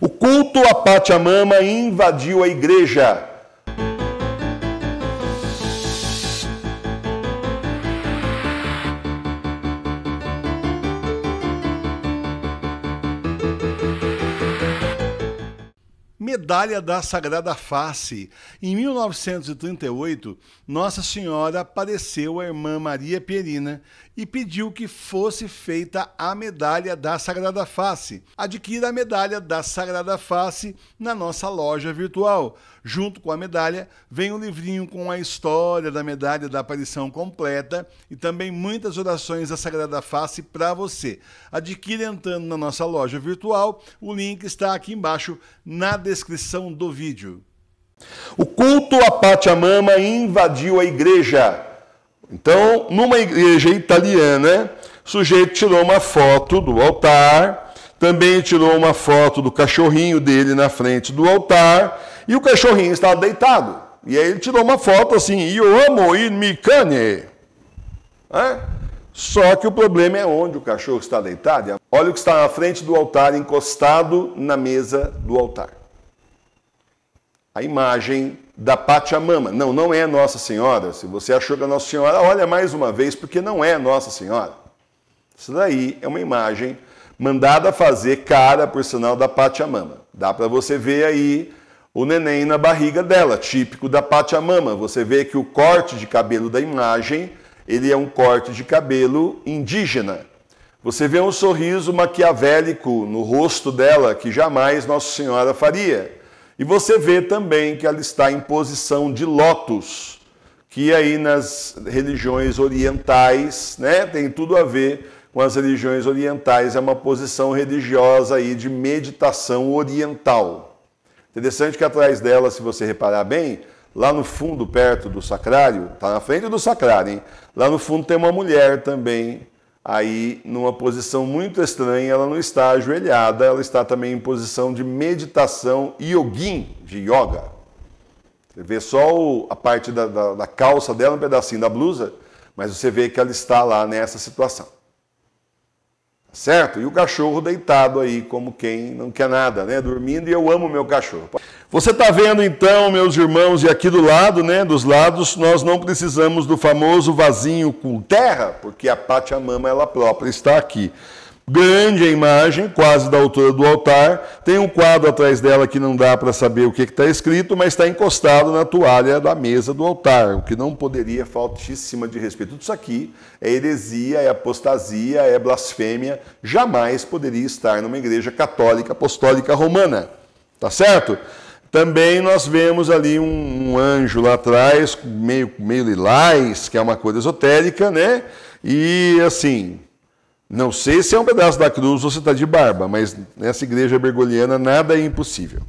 O culto à Pachamama invadiu a igreja. Medalha da Sagrada Face. Em 1938, Nossa Senhora apareceu à irmã Maria Pierina e pediu que fosse feita a medalha da Sagrada Face. Adquira a medalha da Sagrada Face na nossa loja virtual. Junto com a medalha vem o um livrinho com a história da medalha da aparição completa e também muitas orações da Sagrada Face para você. Adquira entrando na nossa loja virtual. O link está aqui embaixo na descrição do vídeo. O culto à Pachamama invadiu a igreja então, numa igreja italiana, o sujeito tirou uma foto do altar, também tirou uma foto do cachorrinho dele na frente do altar, e o cachorrinho estava deitado. E aí ele tirou uma foto assim, eu amo il me cane. É? Só que o problema é onde o cachorro está deitado. Olha o que está na frente do altar, encostado na mesa do altar. A imagem da Pachamama. Não, não é Nossa Senhora. Se você achou que é Nossa Senhora, olha mais uma vez, porque não é Nossa Senhora. Isso daí é uma imagem mandada fazer cara, por sinal, da Pachamama. Dá para você ver aí o neném na barriga dela, típico da Pachamama. Você vê que o corte de cabelo da imagem, ele é um corte de cabelo indígena. Você vê um sorriso maquiavélico no rosto dela que jamais Nossa Senhora faria. E você vê também que ela está em posição de lótus, que aí nas religiões orientais, né, tem tudo a ver com as religiões orientais, é uma posição religiosa aí de meditação oriental. Interessante que atrás dela, se você reparar bem, lá no fundo, perto do sacrário, está na frente do sacrário, hein? Lá no fundo tem uma mulher também, aí numa posição muito estranha, ela não está ajoelhada, ela está também em posição de meditação yogin, de yoga. Você vê só o, a parte da, da, da calça dela, um pedacinho da blusa, mas você vê que ela está lá nessa situação certo? E o cachorro deitado aí, como quem não quer nada, né? Dormindo, e eu amo meu cachorro. Você está vendo então, meus irmãos, e aqui do lado, né? Dos lados, nós não precisamos do famoso vasinho com terra, porque a mama ela própria está aqui grande a imagem, quase da altura do altar. Tem um quadro atrás dela que não dá para saber o que está escrito, mas está encostado na toalha da mesa do altar, o que não poderia faltíssima de respeito. Tudo isso aqui é heresia, é apostasia, é blasfêmia. Jamais poderia estar numa igreja católica apostólica romana. Tá certo? Também nós vemos ali um, um anjo lá atrás, meio, meio lilás, que é uma coisa esotérica, né? E assim, não sei se é um pedaço da cruz ou se está de barba, mas nessa igreja bergoliana nada é impossível.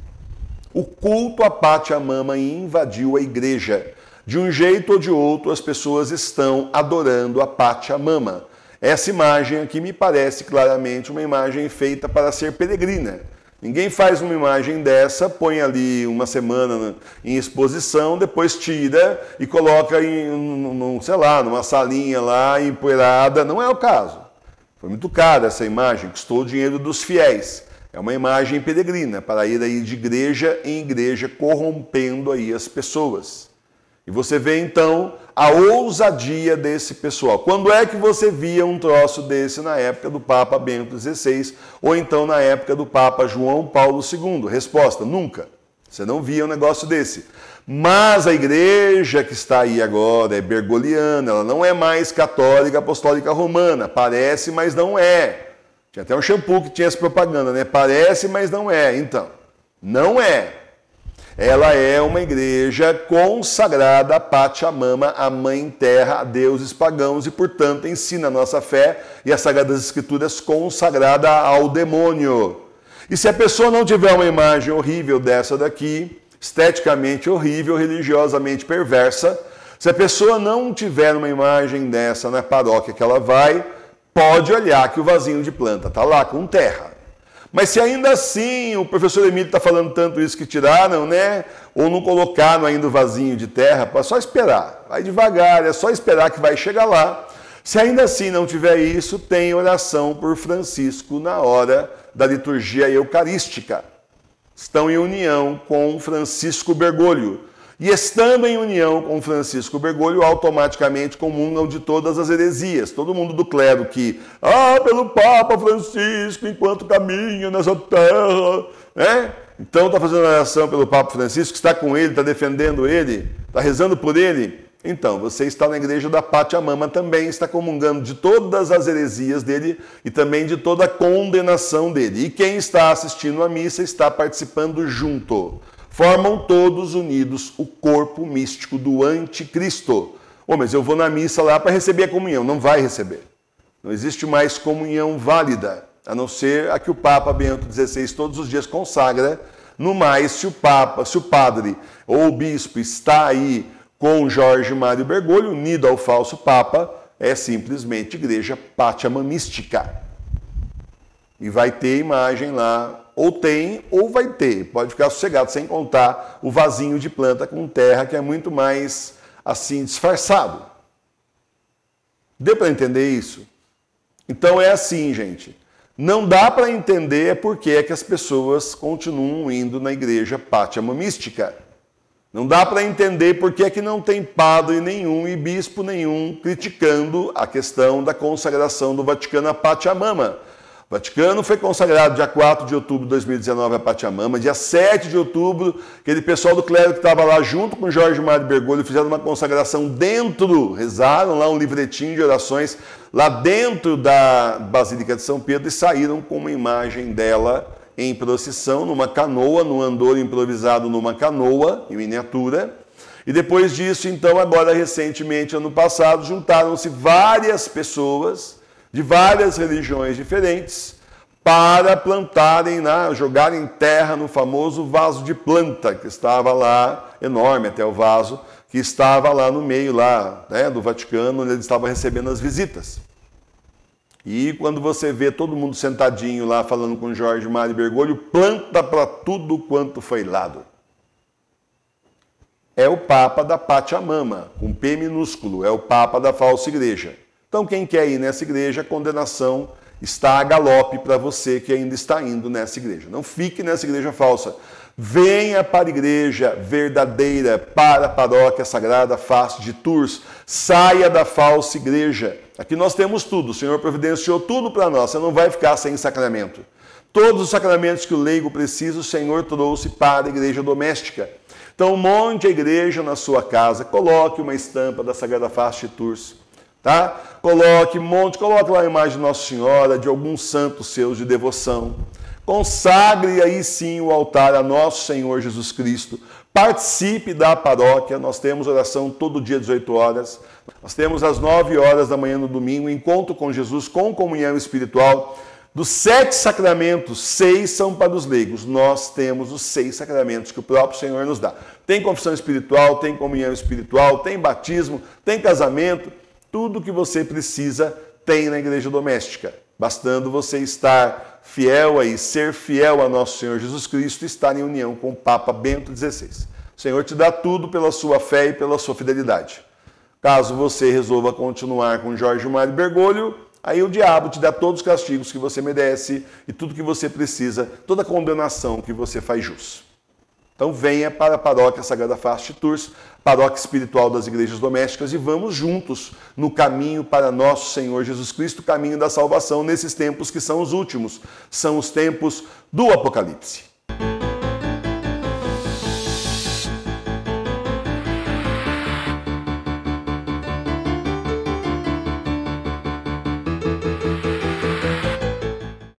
O culto à mama invadiu a igreja. De um jeito ou de outro, as pessoas estão adorando a mama. Essa imagem aqui me parece claramente uma imagem feita para ser peregrina. Ninguém faz uma imagem dessa, põe ali uma semana em exposição, depois tira e coloca em, num, sei lá, numa salinha lá empoeirada. Não é o caso. Foi muito cara essa imagem, custou o dinheiro dos fiéis. É uma imagem peregrina para ir aí de igreja em igreja corrompendo aí as pessoas. E você vê então a ousadia desse pessoal. Quando é que você via um troço desse na época do Papa Bento XVI ou então na época do Papa João Paulo II? Resposta: nunca. Você não via um negócio desse. Mas a igreja que está aí agora é bergoliana, ela não é mais católica apostólica romana. Parece, mas não é. Tinha até um shampoo que tinha essa propaganda, né? Parece, mas não é. Então, não é. Ela é uma igreja consagrada a Pachamama, a Mãe Terra, a deuses pagãos e, portanto, ensina a nossa fé e as Sagradas Escrituras consagrada ao demônio. E se a pessoa não tiver uma imagem horrível dessa daqui, esteticamente horrível, religiosamente perversa, se a pessoa não tiver uma imagem dessa na paróquia que ela vai, pode olhar que o vasinho de planta está lá com terra. Mas se ainda assim o professor Emílio está falando tanto isso que tiraram, né? Ou não colocaram ainda o vasinho de terra, é só esperar. Vai devagar, é só esperar que vai chegar lá. Se ainda assim não tiver isso, tem oração por Francisco na hora da liturgia eucarística. Estão em união com Francisco Bergoglio. E estando em união com Francisco Bergoglio, automaticamente comungam de todas as heresias. Todo mundo do clero que, ah, pelo Papa Francisco, enquanto caminha nessa terra, né? Então está fazendo oração pelo Papa Francisco, está com ele, está defendendo ele, está rezando por ele, então, você está na igreja da Pátia-Mama também, está comungando de todas as heresias dele e também de toda a condenação dele. E quem está assistindo à missa está participando junto. Formam todos unidos o corpo místico do anticristo. Oh, mas eu vou na missa lá para receber a comunhão. Não vai receber. Não existe mais comunhão válida, a não ser a que o Papa Bento XVI todos os dias consagra. No mais, se o Papa, se o padre ou o bispo está aí com Jorge Mário Bergoglio, unido ao falso Papa, é simplesmente Igreja Pátima Mística. E vai ter imagem lá, ou tem, ou vai ter. Pode ficar sossegado, sem contar o vasinho de planta com terra, que é muito mais assim disfarçado. Deu para entender isso? Então é assim, gente. Não dá para entender por que, é que as pessoas continuam indo na igreja Pátima Mística. Não dá para entender por que, é que não tem padre nenhum e bispo nenhum criticando a questão da consagração do Vaticano à Pachamama. O Vaticano foi consagrado dia 4 de outubro de 2019 a Pachamama, dia 7 de outubro, aquele pessoal do clero que estava lá junto com Jorge Mário Bergoglio fizeram uma consagração dentro, rezaram lá um livretinho de orações lá dentro da Basílica de São Pedro e saíram com uma imagem dela em procissão numa canoa, no andor improvisado numa canoa, em miniatura. E depois disso, então, agora recentemente, ano passado, juntaram-se várias pessoas de várias religiões diferentes para plantarem, na, jogarem terra no famoso vaso de planta que estava lá, enorme até o vaso, que estava lá no meio lá né, do Vaticano, onde ele estava recebendo as visitas. E quando você vê todo mundo sentadinho lá falando com Jorge Mário Bergoglio, planta para tudo quanto foi lado. É o Papa da Pachamama, com P minúsculo, é o Papa da falsa igreja. Então quem quer ir nessa igreja, condenação está a galope para você que ainda está indo nessa igreja. Não fique nessa igreja falsa. Venha para a igreja verdadeira, para a paróquia sagrada, face de Tours. Saia da falsa igreja. Aqui nós temos tudo. O Senhor providenciou tudo para nós. Você não vai ficar sem sacramento. Todos os sacramentos que o leigo precisa, o Senhor trouxe para a igreja doméstica. Então, monte a igreja na sua casa, coloque uma estampa da Sagrada Face de Tours tá? Coloque monte, coloque lá a imagem de Nossa Senhora, de algum santo seu de devoção. Consagre aí sim o altar a nosso Senhor Jesus Cristo. Participe da paróquia, nós temos oração todo dia, 18 horas. Nós temos às 9 horas da manhã no domingo, encontro com Jesus, com comunhão espiritual. Dos sete sacramentos, seis são para os leigos. Nós temos os seis sacramentos que o próprio Senhor nos dá. Tem confissão espiritual, tem comunhão espiritual, tem batismo, tem casamento, tudo que você precisa tem na igreja doméstica. Bastando você estar fiel aí, ser fiel a nosso Senhor Jesus Cristo e estar em união com o Papa Bento XVI. O Senhor te dá tudo pela sua fé e pela sua fidelidade. Caso você resolva continuar com Jorge Mário Bergoglio, aí o diabo te dá todos os castigos que você merece e tudo que você precisa, toda a condenação que você faz jus. Então venha para a Paróquia Sagrada Fast Tours, paróquia espiritual das igrejas domésticas, e vamos juntos no caminho para nosso Senhor Jesus Cristo, caminho da salvação nesses tempos que são os últimos, são os tempos do Apocalipse.